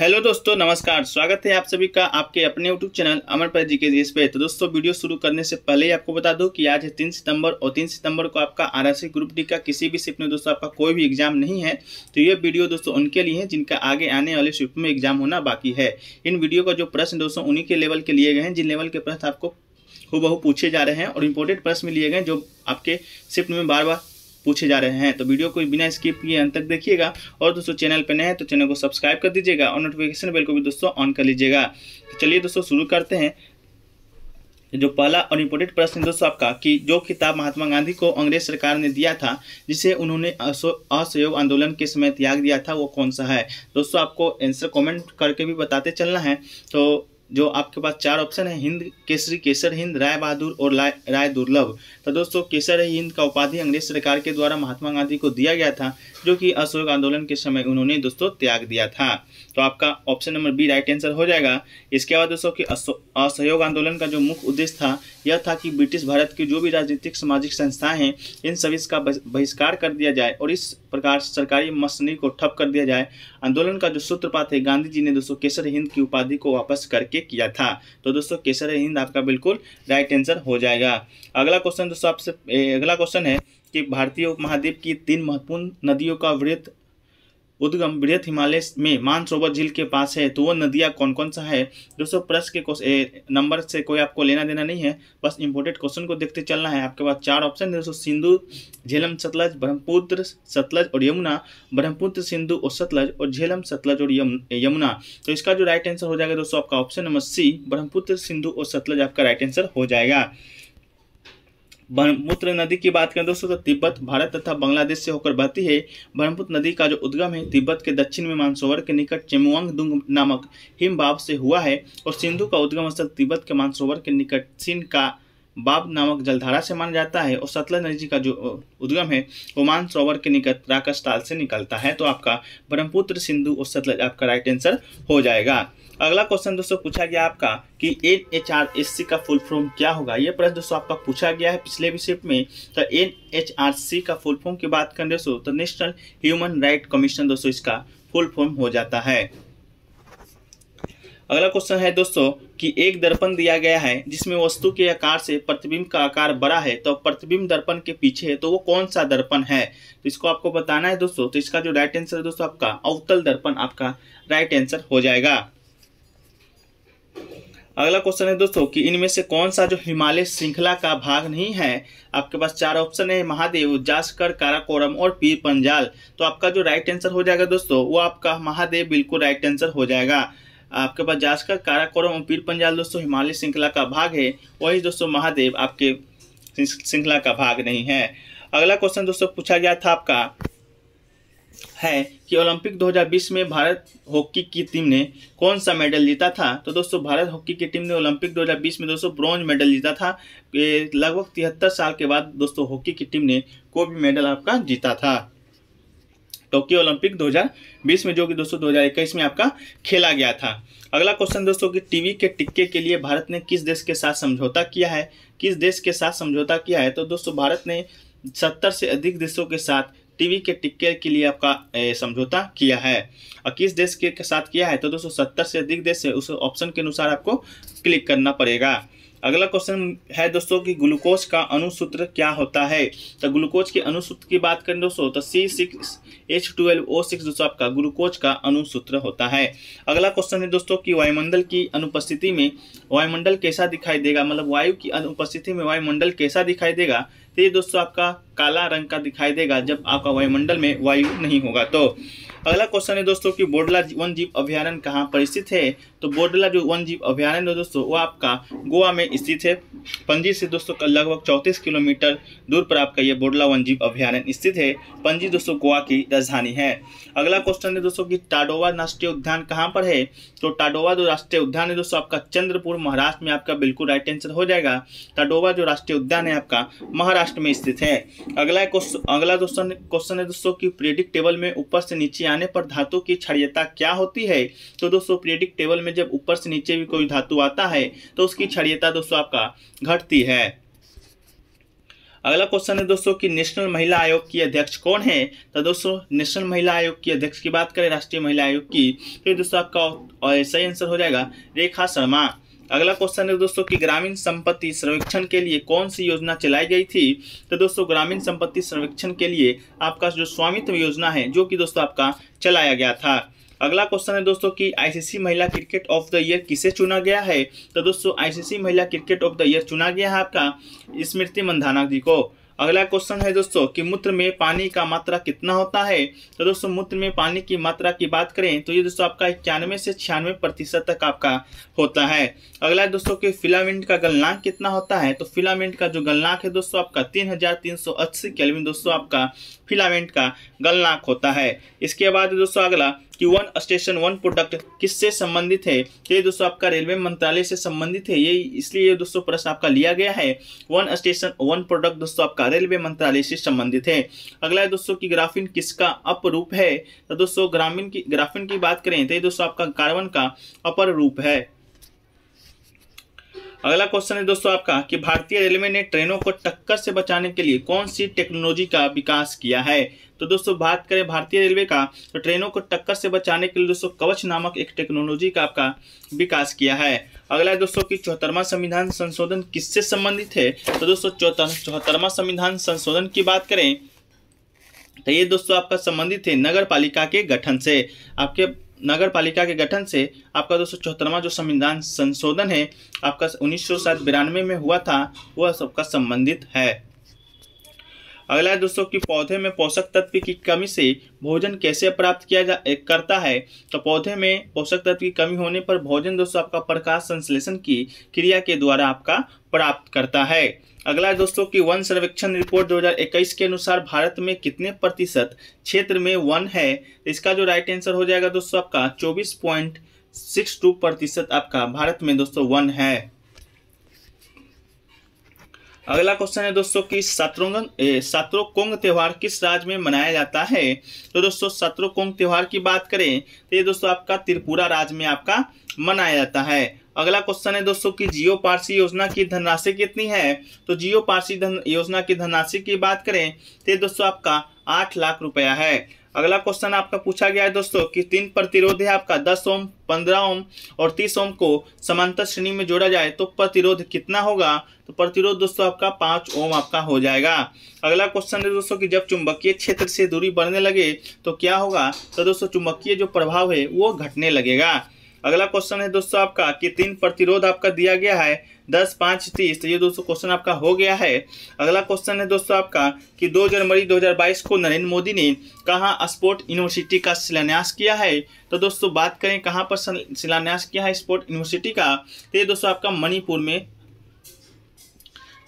hello दोस्तों नमस्कार स्वागत है आप सभी का आपके अपने यूट्यूब चैनल अमरपत जी के देश पे तो दोस्तों वीडियो शुरू करने से पहले ही आपको बता दूं कि आज है तीन सितंबर और तीन सितंबर को आपका आरआरसी ग्रुप डी का किसी भी शिफ्ट में दोस्तों आपका कोई भी एग्जाम नहीं है तो ये वीडियो दोस्तों उनके लिए है जिनका आगे आने वाले शिफ्ट में एग्जाम होना बाकी है इन वीडियो का जो प्रश्न दोस्तों उन्हीं के लेवल के लिए गए हैं जिन लेवल के प्रश्न आपको हु पूछे जा रहे हैं और इम्पोर्टेंट प्रश्न लिए गए जो आपके शिफ्ट में बार बार पूछे जा रहे हैं तो वीडियो को बिना स्किप किए अंत तक देखिएगा और दोस्तों चैनल पर नए हैं तो चैनल को सब्सक्राइब कर दीजिएगा और नोटिफिकेशन बेल को भी दोस्तों ऑन कर लीजिएगा तो चलिए दोस्तों शुरू करते हैं जो पहला और इम्पोर्टेंट प्रश्न दोस्तों आपका कि जो किताब महात्मा गांधी को अंग्रेज सरकार ने दिया था जिसे उन्होंने असहयोग आंदोलन के समय त्याग दिया था वो कौन सा है दोस्तों आपको आंसर कमेंट करके भी बताते चलना है तो जो आपके पास चार ऑप्शन है हिंद केसरी केसर हिंद राय बहादुर और राय दुर्लभ तो दोस्तों केसर हिंद का उपाधि अंग्रेज सरकार के द्वारा महात्मा गांधी को दिया गया था जो कि अशोक आंदोलन के समय उन्होंने दोस्तों त्याग दिया था तो आपका option number B right answer हो जाएगा इसके बाद दोस्तों की असहयोग आंदोलन का जो मुख्य उद्देश्य था यह था कि ब्रिटिश भारत की जो भी राजनीतिक सामाजिक संस्थाएं हैं इन सभी का बहिष्कार कर दिया जाए और इस प्रकार से सरकारी मशनरी को ठप कर दिया जाए आंदोलन का जो सूत्रपात है गांधी जी ने दोस्तों केसर हिंद की उपाधि को वापस करके किया था तो दोस्तों केसर हिंद आपका बिल्कुल राइट आंसर हो जाएगा अगला क्वेश्चन दोस्तों आपसे अगला क्वेश्चन है कि भारतीय उपमहाद्वीप की तीन महत्वपूर्ण नदियों का वृत्त उद्गम बृहत हिमालय में मानसरोवर झील के पास है तो वो नदियाँ कौन कौन सा है दोस्तों प्रश्न के नंबर से कोई आपको लेना देना नहीं है बस इंपोर्टेंट क्वेश्चन को देखते चलना है आपके पास चार ऑप्शन है दोस्तों सिंधु झेलम सतलज ब्रह्मपुत्र सतलज और यमुना ब्रह्मपुत्र सिंधु और सतलज और झेलम सतलज और यमुना तो इसका जो राइट आंसर हो जाएगा दोस्तों आपका option number C Brahmaputra Sindhu और सतलज आपका राइट आंसर हो जाएगा ब्रह्मपुत्र नदी की बात करें दोस्तों तो तिब्बत भारत तथा बांग्लादेश से होकर बहती है ब्रह्मपुत्र नदी का जो उद्गम है तिब्बत के दक्षिण में मानसोवर के निकट चेमुआंग दुंग नामक हिमबाब से हुआ है और सिंधु का उद्गम स्थल तिब्बत के मानसोवर के निकट सिन का बाब नामक जलधारा से माना जाता है और सतलज नदी का जो उद्गम है वो सरोवर के निकट ताल से निकलता है तो आपका ब्रह्मपुत्र सिंधु और सतलज आपका राइट आंसर हो जाएगा अगला क्वेश्चन दोस्तों पूछा गया आपका कि N H R S C का फुल फॉर्म क्या होगा ये प्रश्न दोस्तों आपका पूछा गया है पिछले शिफ्ट में तो एन एच आर सी का फुल फॉर्म की बात करें दोस्तों तो नेशनल ह्यूमन राइट कमीशन दोस्तों इसका फुल फॉर्म हो जाता है अगला क्वेश्चन है दोस्तों कि एक दर्पण दिया गया है जिसमें वस्तु के आकार से प्रतिबिंब का आकार बड़ा है तो प्रतिबिंब दर्पण के पीछे है तो वो कौन सा दर्पण है तो इसको आपको बताना है दोस्तों तो इसका जो राइट आंसर है दोस्तों आपका अवतल दर्पण आपका राइट आंसर हो जाएगा अगला क्वेश्चन है दोस्तों कि इनमें से कौन सा जो हिमालय श्रृंखला का भाग नहीं है आपके पास चार ऑप्शन है महादेव जासकर काराकोरम और पीर पंजाल तो आपका जो राइट आंसर हो जाएगा दोस्तों वो आपका महादेव बिल्कुल राइट आंसर हो जाएगा आपके पास जासकर काराकोरम और पीर पंजाल दोस्तों हिमालय श्रृंखला का भाग है वही दोस्तों महादेव आपके श्रृंखला का भाग नहीं है अगला क्वेश्चन दोस्तों पूछा गया था आपका है कि ओलंपिक 2020 में भारत हॉकी की टीम ने कौन सा मेडल जीता था तो दोस्तों भारत हॉकी की टीम ने ओलंपिक 2020 में दोस्तों ब्रॉन्ज मेडल जीता था लगभग तिहत्तर साल के बाद दोस्तों हॉकी की टीम ने कोई भी मेडल आपका जीता था टोक्यो ओलंपिक 2020 में जो कि दोस्तों 2021 में आपका खेला गया था अगला क्वेश्चन दोस्तों कि टीवी के टिक्के के लिए भारत ने किस देश के साथ समझौता किया है किस देश के साथ समझौता किया है तो दोस्तों भारत ने सत्तर से अधिक देशों के साथ टीवी के टिक्के के लिए आपका समझौता किया है और किस देश के साथ किया है तो दोस्तों सत्तर से अधिक देश है उस ऑप्शन के अनुसार आपको क्लिक करना पड़ेगा अगला क्वेश्चन है दोस्तों कि ग्लूकोज का अनुसूत्र क्या होता है तो ग्लूकोज के अनुसूत्र की बात करें दोस्तों तो C six H twelve O six दोस्तों आपका ग्लूकोज का अनुसूत्र होता है अगला क्वेश्चन है दोस्तों कि वायुमंडल की अनुपस्थिति में वायुमंडल कैसा दिखाई देगा मतलब वायु की अनुपस्थिति में वायुमंडल कैसा दिखाई देगा तो ये दोस्तों आपका काला रंग का दिखाई देगा जब आपका वायुमंडल में वायु नहीं होगा तो अगला क्वेश्चन है दोस्तों कि बोडला वन जीव अभ्यारण्य कहाँ पर स्थित है तो बोडला जो वन जीव अभ्यारण्य दोस्तों वो आपका गोवा में स्थित है पंजी से दोस्तों लगभग चौंतीस किलोमीटर दूर पर आपका ये बोडला वन जीव अभ्यारण्य स्थित है पंजी दोस्तों गोवा की राजधानी है अगला क्वेश्चन है दोस्तों कि टाडोवा राष्ट्रीय उद्यान कहाँ पर है तो टाडोवा जो राष्ट्रीय उद्यान है दोस्तों आपका चंद्रपुर महाराष्ट्र में आपका बिल्कुल राइट आंसर हो जाएगा टाडोवा जो राष्ट्रीय उद्यान है आपका महाराष्ट्र में स्थित है अगला अगला क्वेश्चन क्वेश्चन है दोस्तों की प्रेडिक्ट टेबल में ऊपर से नीचे आने पर धातु की क्षरियता क्या होती है तो दोस्तों प्रेडिक्ट टेबल में में जब ऊपर से नीचे भी कोई धातु आता है तो उसकी क्षणीयता दोस्तों आपका घटती है अगला क्वेश्चन है दोस्तों कि नेशनल महिला आयोग की अध्यक्ष कौन है तो दोस्तों नेशनल महिला आयोग की अध्यक्ष की बात करें राष्ट्रीय महिला आयोग की तो दोस्तों आपका सही आंसर हो जाएगा रेखा शर्मा अगला क्वेश्चन है दोस्तों कि ग्रामीण संपत्ति सर्वेक्षण के लिए कौन सी योजना चलाई गई थी तो दोस्तों ग्रामीण संपत्ति सर्वेक्षण के लिए आपका जो स्वामित्व योजना है जो कि दोस्तों आपका चलाया गया था अगला क्वेश्चन है दोस्तों कि आईसीसी महिला क्रिकेट ऑफ द ईयर किसे चुना गया है तो दोस्तों आईसीसी महिला क्रिकेट ऑफ द ईयर चुना गया है आपका स्मृति मंधाना जी को अगला क्वेश्चन है दोस्तों कि मूत्र में पानी का मात्रा कितना होता है तो दोस्तों मूत्र में पानी की मात्रा की बात करें तो ये दोस्तों आपका इक्यानवे से छियानवे प्रतिशत तक आपका होता है अगला है दोस्तों कि फिलामेंट का गलनांक कितना होता है तो फिलामेंट का जो गलनांक है दोस्तों आपका तीन हजार तीन सौ अस्सी केल्विन दोस्तों आपका फिलामेंट का गलनाक होता है इसके बाद दोस्तों अगला कि वन स्टेशन वन प्रोडक्ट किससे संबंधित है तो ये दोस्तों आपका रेलवे मंत्रालय से संबंधित है ये इसलिए ये दोस्तों प्रश्न आपका लिया गया है वन स्टेशन वन प्रोडक्ट दोस्तों आपका रेलवे मंत्रालय से संबंधित है अगला है दोस्तों की ग्राफिन किसका अप रूप है तो दोस्तों ग्रामीण की ग्राफिन की बात करें तो ये दोस्तों आपका कार्बन का अपर रूप है अगला क्वेश्चन है दोस्तों आपका कि भारतीय रेलवे ने ट्रेनों को टक्कर से बचाने के लिए कौन सी टेक्नोलॉजी का विकास किया है तो दोस्तों बात करें भारतीय रेलवे का तो ट्रेनों को टक्कर से बचाने के लिए दोस्तों कवच नामक एक टेक्नोलॉजी का आपका विकास किया है अगला है दोस्तों कि चौहत्तरवा संविधान संशोधन किससे संबंधित है तो दोस्तों चौहत्तरवा संविधान संशोधन की बात करें तो ये दोस्तों आपका संबंधित है नगर पालिका के गठन से आपके नगर पालिका के गठन से आपका दो सौ जो संविधान संशोधन है आपका उन्नीस सौ में हुआ था वह सबका संबंधित है अगला है दोस्तों कि पौधे में पोषक तत्व की कमी से भोजन कैसे प्राप्त किया जा करता है तो पौधे में पोषक तत्व की कमी होने पर भोजन दोस्तों आपका प्रकाश संश्लेषण की क्रिया के द्वारा आपका प्राप्त करता है अगला दोस्तों की वन सर्वेक्षण रिपोर्ट 2021 के अनुसार भारत में कितने प्रतिशत क्षेत्र में वन है इसका जो राइट आंसर हो जाएगा दोस्तों आपका चौबीस पॉइंट सिक्स टू प्रतिशत आपका भारत में दोस्तों वन है अगला क्वेश्चन है दोस्तों कि शत्रुघ्न शत्रुकोंग त्यौहार किस राज्य में मनाया जाता है तो दोस्तों शत्रुकोंग त्यौहार की बात करें तो ये दोस्तों आपका त्रिपुरा राज्य में आपका मनाया जाता है अगला क्वेश्चन है दोस्तों कि जियो पारसी योजना की धनराशि कितनी है तो जियो पारसी धन योजना की धनराशि की बात करें तो दोस्तों आपका आठ लाख रुपया है अगला क्वेश्चन आपका पूछा गया है दोस्तों कि तीन प्रतिरोध है आपका 10 ओम 15 ओम और 30 ओम को समांतर श्रेणी में जोड़ा जाए तो प्रतिरोध कितना होगा तो प्रतिरोध दोस्तों आपका 5 ओम आपका हो जाएगा अगला क्वेश्चन है दोस्तों कि जब चुंबकीय क्षेत्र से दूरी बढ़ने लगे तो क्या होगा तो दोस्तों चुंबकीय जो प्रभाव है वो घटने लगेगा अगला क्वेश्चन है दोस्तों आपका कि तीन प्रतिरोध आपका दिया गया है दस पाँच तीस तो ये दोस्तों क्वेश्चन आपका हो गया है अगला क्वेश्चन है दोस्तों आपका कि दो जनवरी 2022 को नरेंद्र मोदी ने कहाँ स्पोर्ट यूनिवर्सिटी का शिलान्यास किया है तो दोस्तों बात करें कहाँ पर शिलान्यास किया है स्पोर्ट यूनिवर्सिटी का तो ये दोस्तों आपका मणिपुर में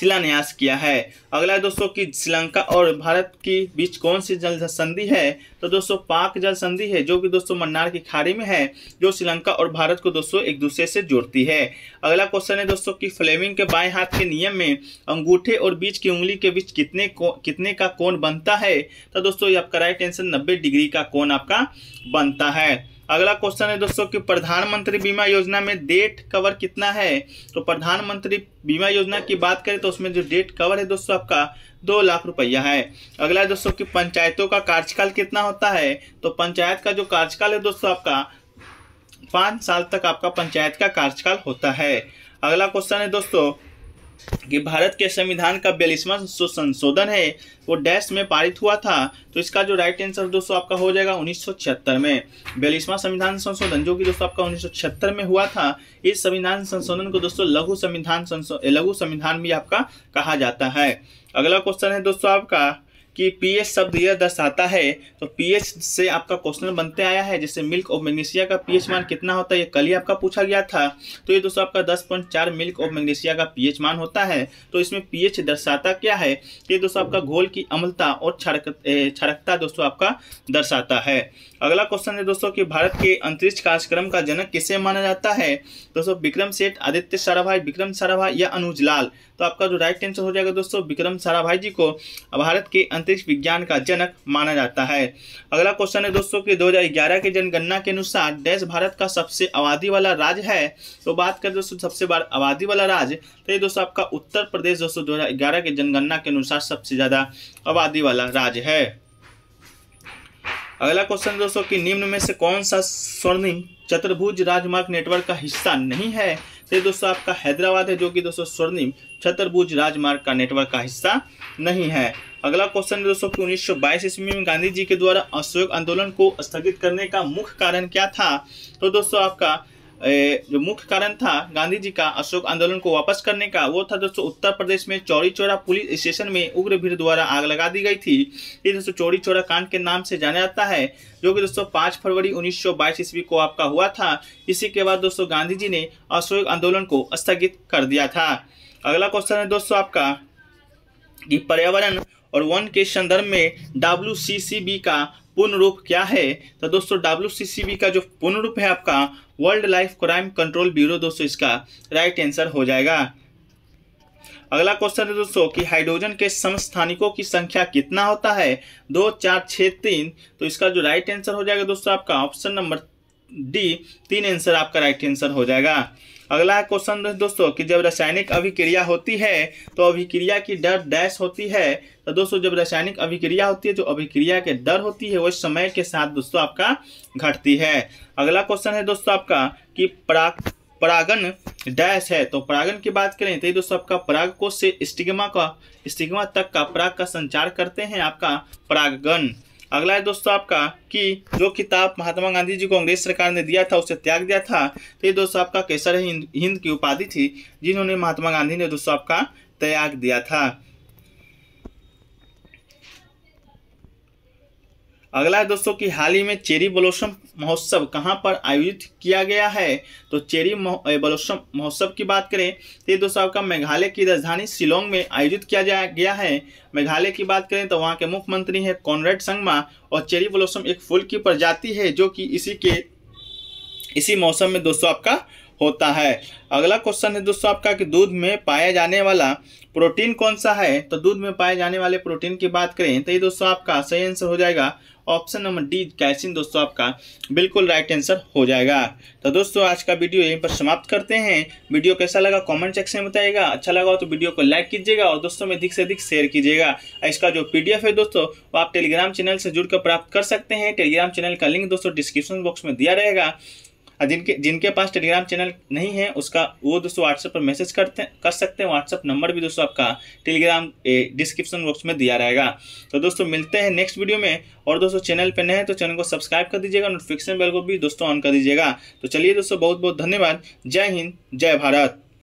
शिलान्यास किया है अगला दोस्तों कि श्रीलंका और भारत के बीच कौन सी जल संधि है तो दोस्तों पाक जल संधि है जो कि दोस्तों मन्नार की खाड़ी में है जो श्रीलंका और भारत को दोस्तों एक दूसरे से जोड़ती है अगला क्वेश्चन है दोस्तों कि फ्लेमिंग के बाएं हाथ के नियम में अंगूठे और बीच की उंगली के बीच कितने कितने का कोण बनता है तो दोस्तों आपका राइट आंसर नब्बे डिग्री का कोण आपका बनता है अगला क्वेश्चन है दोस्तों कि प्रधानमंत्री बीमा योजना में डेट कवर कितना है तो प्रधानमंत्री बीमा योजना की बात करें तो उसमें जो डेट कवर है दोस्तों आपका दो लाख रुपया है अगला है दोस्तों कि पंचायतों का कार्यकाल कितना होता है तो पंचायत का जो कार्यकाल है दोस्तों आपका पाँच साल तक आपका पंचायत का कार्यकाल होता है अगला क्वेश्चन है दोस्तों कि भारत के संविधान का बयालीसवां जो संशोधन है वो डैश में पारित हुआ था तो इसका जो राइट आंसर दोस्तों आपका हो जाएगा 1976 में बयालीसवां संविधान संशोधन जो कि दोस्तों आपका 1976 में हुआ था इस संविधान संशोधन को दोस्तों लघु संविधान लघु संविधान भी आपका कहा जाता है अगला क्वेश्चन है दोस्तों आपका कि पीएच शब्द यह दर्शाता है तो पीएच से आपका क्वेश्चन बनते आया है जैसे मिल्क ऑफ मैग्नीशिया का पीएच मान कितना होता है ये कल ही आपका पूछा गया था तो ये दोस्तों आपका 10.4 मिल्क ऑफ मैग्नीशिया का पीएच मान होता है तो इसमें पीएच दर्शाता क्या है ये दोस्तों आपका घोल की अमलता और छरकता दोस्तों आपका दर्शाता है अगला क्वेश्चन है दोस्तों कि भारत के अंतरिक्ष कार्यक्रम का जनक किसे माना जाता है दोस्तों विक्रम सेठ आदित्य साराभाई विक्रम साराभाई या अनुज लाल तो आपका जो राइट आंसर हो जाएगा दोस्तों विक्रम साराभाई जी को भारत के अंतरिक्ष विज्ञान का जनक माना जाता है अगला क्वेश्चन है दोस्तों कि 2011 के जनगणना के अनुसार देश भारत का सबसे आबादी वाला राज्य है तो बात करें दोस्तों सबसे आबादी वाला राज्य तो ये दोस्तों आपका उत्तर प्रदेश दोस्तों दो के जनगणना के अनुसार सबसे ज़्यादा आबादी वाला राज्य है अगला क्वेश्चन दोस्तों कि निम्न में से कौन सा स्वर्णिम चतुर्भुज राजमार्ग नेटवर्क का हिस्सा नहीं है तो दोस्तों आपका हैदराबाद है जो कि दोस्तों स्वर्णिम चतुर्भुज राजमार्ग का नेटवर्क का हिस्सा नहीं है अगला क्वेश्चन है दोस्तों कि 1922 ईस्वी में गांधी जी के द्वारा असहयोग आंदोलन को स्थगित करने का मुख्य कारण क्या था तो दोस्तों आपका जो मुख्य कारण था गांधी जी का अशोक आंदोलन को वापस करने का वो था दोस्तों उत्तर प्रदेश में चौरी चौरा पुलिस स्टेशन में उग्र भीड़ द्वारा आग लगा दी गई थी ये दोस्तों चौरी चौरा कांड के नाम से जाना जाता है जो कि दोस्तों पाँच फरवरी 1922 ईस्वी को आपका हुआ था इसी के बाद दोस्तों गांधी जी ने अशोक आंदोलन को स्थगित कर दिया था अगला क्वेश्चन है दोस्तों आपका कि पर्यावरण और वन के संदर्भ में डब्ल्यू का पूर्ण रूप क्या है तो दोस्तों डब्ल्यू का जो पूर्ण रूप है आपका world life crime control bureau दोस्तों इसका राइट आंसर हो जाएगा अगला क्वेश्चन है दोस्तों कि हाइड्रोजन के समस्थानिकों की संख्या कितना होता है दो चार छः तीन तो इसका जो राइट आंसर हो जाएगा दोस्तों आपका ऑप्शन नंबर डी तीन आंसर आपका राइट आंसर हो जाएगा अगला क्वेश्चन दोस्तों कि जब रासायनिक अभिक्रिया होती है तो अभिक्रिया की दर डैश होती है तो दोस्तों जब रासायनिक अभिक्रिया होती है जो अभिक्रिया के दर होती है वह समय के साथ दोस्तों आपका घटती है अगला क्वेश्चन है दोस्तों आपका कि प्राक परागन डैश है तो परागन की बात करें तो ये दोस्तों आपका पराग कोश से स्टिग्मा का स्टिग्मा तक का पराग का संचार करते हैं आपका परागन अगला है दोस्तों आपका कि जो किताब महात्मा गांधी जी को अंग्रेज सरकार ने दिया था उसे त्याग दिया था तो ये दोस्तों आपका केसर हिंद हिंद की उपाधि थी जिन्होंने महात्मा गांधी ने दोस्तों आपका त्याग दिया था अगला है दोस्तों कि हाल ही में चेरी बलोसम महोत्सव कहाँ पर आयोजित किया गया है तो चेरी बलोसम महोत्सव की बात करें तो ये दोस्तों आपका मेघालय की राजधानी शिलोंग में आयोजित किया जा गया है मेघालय की बात करें तो वहाँ के मुख्यमंत्री हैं कॉनरेड संगमा और चेरी बलोसम एक फूल की प्रजाति है जो कि इसी के इसी मौसम में दोस्तों आपका होता है अगला क्वेश्चन है दोस्तों आपका कि दूध में पाया जाने वाला प्रोटीन कौन सा है तो दूध में पाए जाने वाले प्रोटीन की बात करें तो ये दोस्तों आपका सही आंसर हो जाएगा ऑप्शन नंबर डी कैसिन दोस्तों आपका बिल्कुल राइट आंसर हो जाएगा तो दोस्तों आज का वीडियो यहीं पर समाप्त करते हैं वीडियो कैसा लगा कमेंट सेक्शन में बताइएगा अच्छा लगा हो तो वीडियो को लाइक कीजिएगा और दोस्तों में अधिक से अधिक शेयर कीजिएगा इसका जो पीडीएफ है दोस्तों वो आप टेलीग्राम चैनल से जुड़कर प्राप्त कर सकते हैं टेलीग्राम चैनल का लिंक दोस्तों डिस्क्रिप्शन बॉक्स में दिया रहेगा हाँ, जिनके जिनके पास टेलीग्राम चैनल नहीं है उसका वो दोस्तों व्हाट्सएप पर मैसेज करते कर सकते हैं व्हाट्सएप नंबर भी दोस्तों आपका टेलीग्राम डिस्क्रिप्शन बॉक्स में दिया रहेगा तो दोस्तों मिलते हैं नेक्स्ट वीडियो में और दोस्तों चैनल पर नए हैं तो चैनल को सब्सक्राइब कर दीजिएगा नोटिफिकेशन बेल को भी दोस्तों ऑन कर दीजिएगा तो चलिए दोस्तों बहुत बहुत धन्यवाद जय हिंद जय भारत